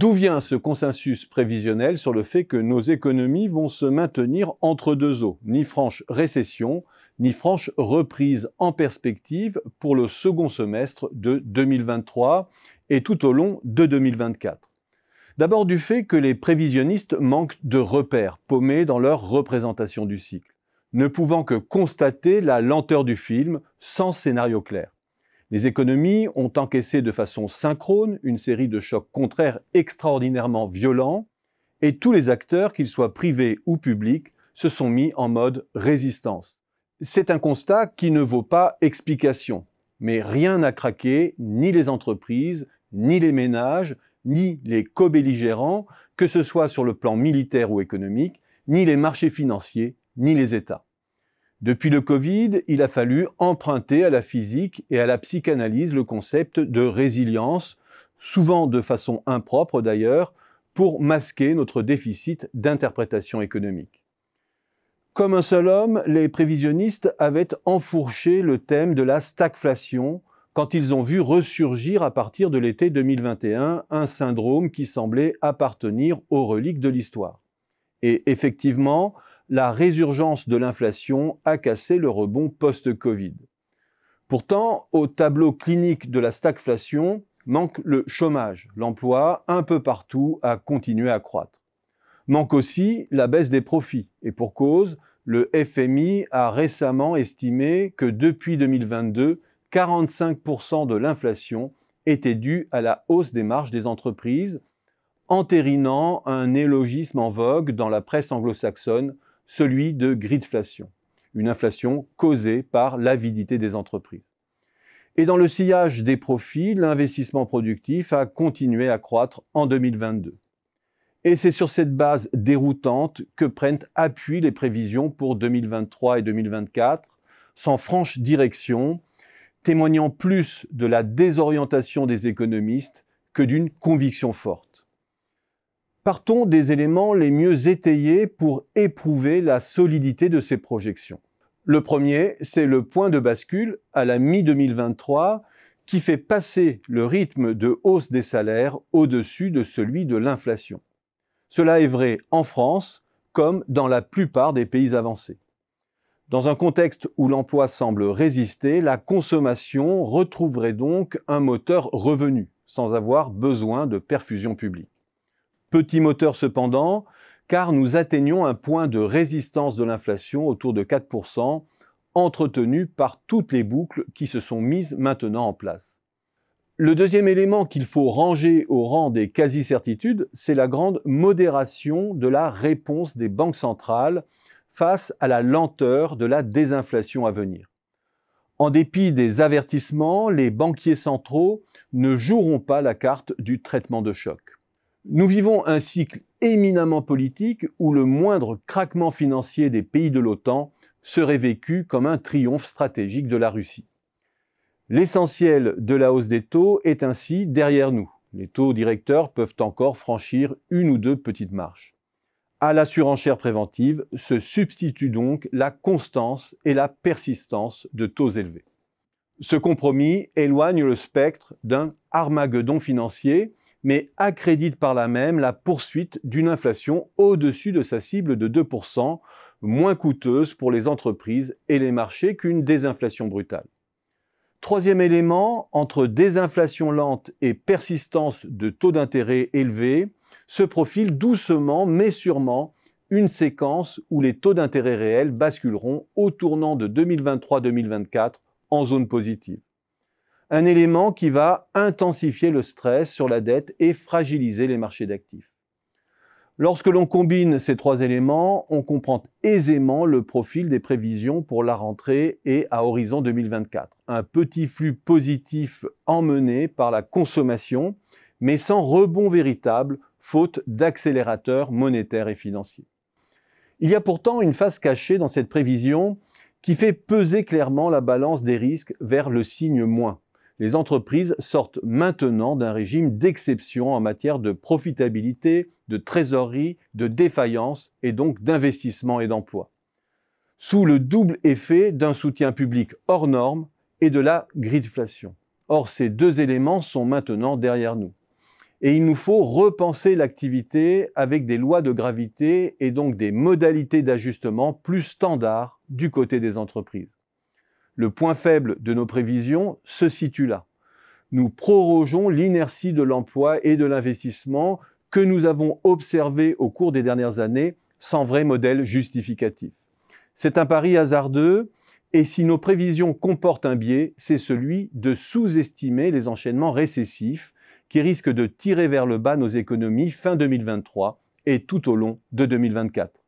D'où vient ce consensus prévisionnel sur le fait que nos économies vont se maintenir entre deux eaux, ni franche récession, ni franche reprise en perspective pour le second semestre de 2023 et tout au long de 2024 D'abord du fait que les prévisionnistes manquent de repères paumés dans leur représentation du cycle, ne pouvant que constater la lenteur du film sans scénario clair. Les économies ont encaissé de façon synchrone une série de chocs contraires extraordinairement violents, et tous les acteurs, qu'ils soient privés ou publics, se sont mis en mode résistance. C'est un constat qui ne vaut pas explication, mais rien n'a craqué, ni les entreprises, ni les ménages, ni les co-belligérants, que ce soit sur le plan militaire ou économique, ni les marchés financiers, ni les États. Depuis le Covid, il a fallu emprunter à la physique et à la psychanalyse le concept de résilience, souvent de façon impropre d'ailleurs, pour masquer notre déficit d'interprétation économique. Comme un seul homme, les prévisionnistes avaient enfourché le thème de la stagflation quand ils ont vu ressurgir à partir de l'été 2021 un syndrome qui semblait appartenir aux reliques de l'histoire. Et effectivement, la résurgence de l'inflation a cassé le rebond post-Covid. Pourtant, au tableau clinique de la stagflation manque le chômage. L'emploi, un peu partout, a continué à croître. Manque aussi la baisse des profits. Et pour cause, le FMI a récemment estimé que depuis 2022, 45% de l'inflation était due à la hausse des marges des entreprises, entérinant un élogisme en vogue dans la presse anglo-saxonne celui de gridflation, une inflation causée par l'avidité des entreprises. Et dans le sillage des profits, l'investissement productif a continué à croître en 2022. Et c'est sur cette base déroutante que prennent appui les prévisions pour 2023 et 2024, sans franche direction, témoignant plus de la désorientation des économistes que d'une conviction forte. Partons des éléments les mieux étayés pour éprouver la solidité de ces projections. Le premier, c'est le point de bascule à la mi-2023 qui fait passer le rythme de hausse des salaires au-dessus de celui de l'inflation. Cela est vrai en France comme dans la plupart des pays avancés. Dans un contexte où l'emploi semble résister, la consommation retrouverait donc un moteur revenu, sans avoir besoin de perfusion publique. Petit moteur cependant, car nous atteignons un point de résistance de l'inflation autour de 4%, entretenu par toutes les boucles qui se sont mises maintenant en place. Le deuxième élément qu'il faut ranger au rang des quasi-certitudes, c'est la grande modération de la réponse des banques centrales face à la lenteur de la désinflation à venir. En dépit des avertissements, les banquiers centraux ne joueront pas la carte du traitement de choc. Nous vivons un cycle éminemment politique où le moindre craquement financier des pays de l'OTAN serait vécu comme un triomphe stratégique de la Russie. L'essentiel de la hausse des taux est ainsi derrière nous. Les taux directeurs peuvent encore franchir une ou deux petites marches. À la surenchère préventive se substitue donc la constance et la persistance de taux élevés. Ce compromis éloigne le spectre d'un Armageddon financier mais accrédite par là même la poursuite d'une inflation au-dessus de sa cible de 2%, moins coûteuse pour les entreprises et les marchés qu'une désinflation brutale. Troisième élément, entre désinflation lente et persistance de taux d'intérêt élevés, se profile doucement mais sûrement une séquence où les taux d'intérêt réels basculeront au tournant de 2023-2024 en zone positive un élément qui va intensifier le stress sur la dette et fragiliser les marchés d'actifs. Lorsque l'on combine ces trois éléments, on comprend aisément le profil des prévisions pour la rentrée et à horizon 2024. Un petit flux positif emmené par la consommation, mais sans rebond véritable, faute d'accélérateurs monétaires et financiers. Il y a pourtant une face cachée dans cette prévision qui fait peser clairement la balance des risques vers le signe moins les entreprises sortent maintenant d'un régime d'exception en matière de profitabilité, de trésorerie, de défaillance et donc d'investissement et d'emploi. Sous le double effet d'un soutien public hors norme et de la gridflation. Or, ces deux éléments sont maintenant derrière nous. Et il nous faut repenser l'activité avec des lois de gravité et donc des modalités d'ajustement plus standards du côté des entreprises le point faible de nos prévisions se situe là. Nous prorogeons l'inertie de l'emploi et de l'investissement que nous avons observé au cours des dernières années sans vrai modèle justificatif. C'est un pari hasardeux et si nos prévisions comportent un biais, c'est celui de sous-estimer les enchaînements récessifs qui risquent de tirer vers le bas nos économies fin 2023 et tout au long de 2024.